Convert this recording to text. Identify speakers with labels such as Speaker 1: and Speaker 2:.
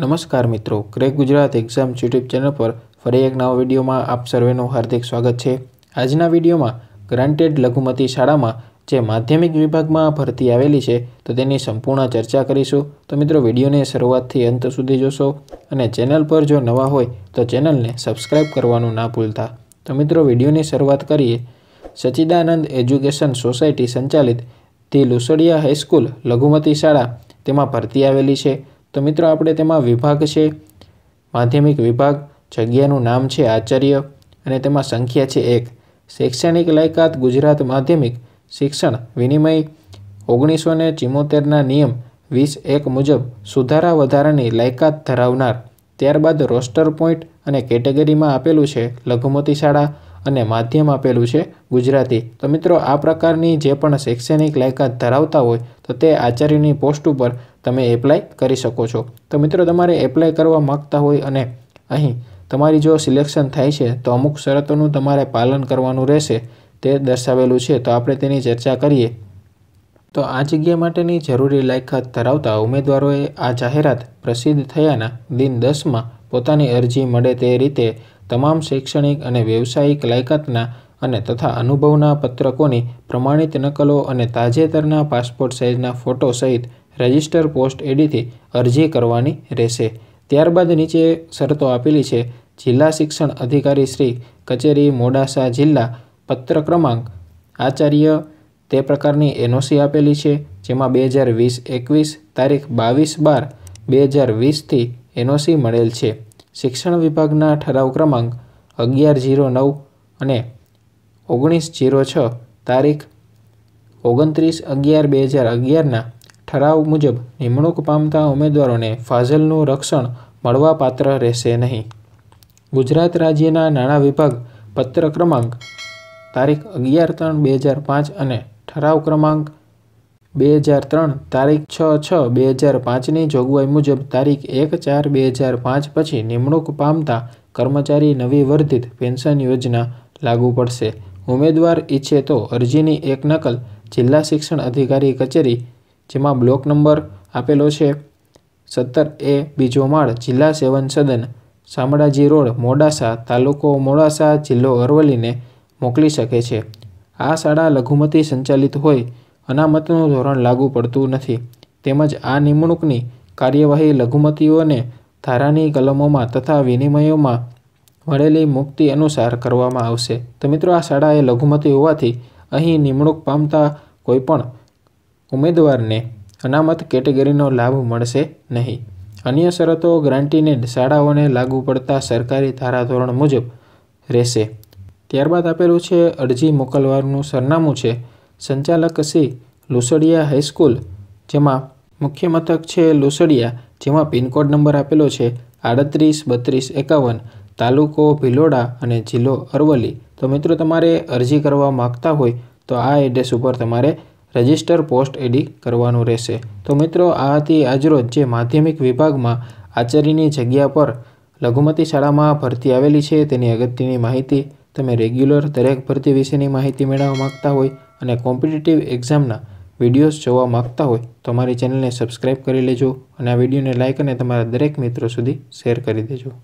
Speaker 1: નમસ્કાર મિત્રો crack Gujarat exam YouTube channel પર ફરી એક નવા વિડીયોમાં આપ સર્વેનું હાર્દિક સ્વાગત છે આજના વિડીયોમાં ગ્રાન્ટેડ લઘુમતી શાળામાં જે માધ્યમિક વિભાગમાં ભરતી આવેલી છે તો તેની સંપૂર્ણ ચર્ચા કરીશું તો મિત્રો વિડીયોને શરૂઆતથી અંત સુધી જોશો અને ચેનલ પર જો નવા હોય તો ચેનલને સબસ્ક્રાઇબ કરવાનું ના ભૂલતા તો મિત્રો વિડીયોની શરૂઆત કરીએ સચિદાનંદ એજ્યુકેશન સોસાયટી સંચાલિત ધી લુસડિયા હાઈસ્કૂલ લઘુમતી શાળા તેમાં ભરતી આવેલી છે તો મિત્રો આપણે તેમાં વિભાગ છે માધ્યમિક વિભાગ જગ્યાનું નામ છે આચાર્ય અને તેમાં સંખ્યા છે એક શૈક્ષણિક લાયકાત ગુજરાત માધ્યમિક શિક્ષણ વિનિમય ઓગણીસો ને ચિમોતેરના નિયમ વીસ એક મુજબ સુધારા વધારાની લાયકાત ધરાવનાર ત્યારબાદ રોસ્ટર પોઈન્ટ અને કેટેગરીમાં આપેલું છે લઘુમતી શાળા અને માધ્યમ આપેલું છે ગુજરાતી તો મિત્રો આ પ્રકારની જે પણ શૈક્ષણિક લાયકાત ધરાવતા હોય તો તે આચાર્યની પોસ્ટ ઉપર તમે એપ્લાય કરી શકો છો તો મિત્રો તમારે એપ્લાય કરવા માગતા હોય અને અહીં તમારી જો સિલેક્શન થાય છે તો અમુક શરતોનું તમારે પાલન કરવાનું રહેશે તે દર્શાવેલું છે તો આપણે તેની ચર્ચા કરીએ તો આ જગ્યા માટેની જરૂરી લાયકાત ધરાવતા ઉમેદવારોએ આ જાહેરાત પ્રસિદ્ધ થયાના દિન દસમાં પોતાની અરજી મળે તે રીતે તમામ શૈક્ષણિક અને વ્યવસાયિક લાયકાતના અને તથા અનુભવના પત્રકોની પ્રમાણિત નકલો અને તાજેતરના પાસપોર્ટ સાઇઝના ફોટો સહિત રજિસ્ટર પોસ્ટ એડીથી અરજી કરવાની રહેશે ત્યારબાદ નીચે શરતો આપેલી છે જિલ્લા શિક્ષણ અધિકારી શ્રી કચેરી મોડાસા જિલ્લા પત્ર ક્રમાંક આચાર્ય તે પ્રકારની એનઓસી આપેલી છે જેમાં બે હજાર વીસ એકવીસ તારીખ બાવીસ બાર બે હજાર વીસથી એનઓસી મળેલ છે શિક્ષણ વિભાગના ઠરાવ ક્રમાંક અગિયાર જીરો નવ અને ઓગણીસ જીરો છ તારીખ ઓગણત્રીસ અગિયાર બે હજાર અગિયારના ઠરાવ મુજબ નિમણૂક પામતા ઉમેદવારોને ફાઝલનું રક્ષણ મળવાપાત્ર રહેશે નહીં ગુજરાત રાજ્યના નાણાં વિભાગ પત્ર ક્રમાંક તારીખ અગિયાર ત્રણ બે હજાર પાંચ અને ઠરાવ ક્રમાંક બે હજાર ત્રણ તારીખ છ છ બે હજાર પાંચની જોગવાઈ મુજબ તારીખ એક ચાર બે હજાર પાંચ પછી નિમણૂક પામતા કર્મચારી નવી વર્ધિત પેન્શન યોજના લાગુ પડશે ઉમેદવાર ઈચ્છે તો અરજીની એક નકલ જિલ્લા શિક્ષણ અધિકારી કચેરી જેમાં બ્લોક નંબર આપેલો છે સત્તર એ બીજો માળ જિલ્લા સેવન સદન શામળાજી રોડ મોડાસા તાલુકો મોડાસા જિલ્લો અરવલ્લીને મોકલી શકે છે આ શાળા લઘુમતી સંચાલિત હોય અનામતનું ધોરણ લાગુ પડતું નથી તેમજ આ નિમણૂકની કાર્યવાહી લઘુમતીઓને ધારાની કલમોમાં તથા વિનિમયોમાં મળેલી મુક્તિ અનુસાર કરવામાં આવશે તો મિત્રો આ શાળા એ લઘુમતી હોવાથી અહીં નિમણૂક પામતા કોઈપણ ઉમેદવારને અનામત કેટેગરીનો લાભ મળશે નહીં અન્ય શરતો ગ્રાન્ટીને શાળાઓને લાગુ પડતા સરકારી ધારાધોરણ મુજબ રહેશે ત્યારબાદ આપેલું છે અરજી મોકલવાનું સરનામું છે સંચાલક સી લુસડિયા હાઈસ્કૂલ જેમાં મુખ્ય મથક છે લુસડિયા જેમાં પિનકોડ નંબર આપેલો છે આડત્રીસ બત્રીસ એકાવન તાલુકો ભિલોડા અને જિલ્લો અરવલ્લી તો મિત્રો તમારે અરજી કરવા માગતા હોય તો આ એડ્રેસ ઉપર તમારે રજિસ્ટર પોસ્ટ એડી કરવાનું રહેશે તો મિત્રો આ હતી આજરોજ જે માધ્યમિક વિભાગમાં આચાર્યની જગ્યા પર લઘુમતી શાળામાં ભરતી આવેલી છે તેની અગત્યની માહિતી તમે રેગ્યુલર દરેક ભરતી વિશેની માહિતી મેળવવા માગતા હોય અને કોમ્પિટિટિવ એક્ઝામના વિડીયોઝ જોવા માગતા હોય તો અમારી ચેનલને સબસ્ક્રાઈબ કરી લેજો અને આ વિડીયોને લાઇક અને તમારા દરેક મિત્રો સુધી શેર કરી દેજો